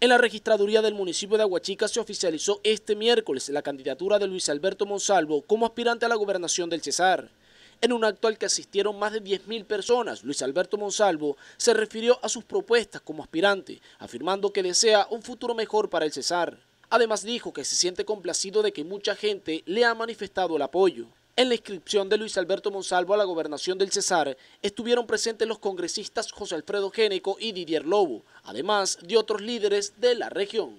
En la registraduría del municipio de Aguachica se oficializó este miércoles la candidatura de Luis Alberto Monsalvo como aspirante a la gobernación del Cesar. En un acto al que asistieron más de 10.000 personas, Luis Alberto Monsalvo se refirió a sus propuestas como aspirante, afirmando que desea un futuro mejor para el Cesar. Además dijo que se siente complacido de que mucha gente le ha manifestado el apoyo. En la inscripción de Luis Alberto Monsalvo a la gobernación del Cesar estuvieron presentes los congresistas José Alfredo Génico y Didier Lobo, además de otros líderes de la región.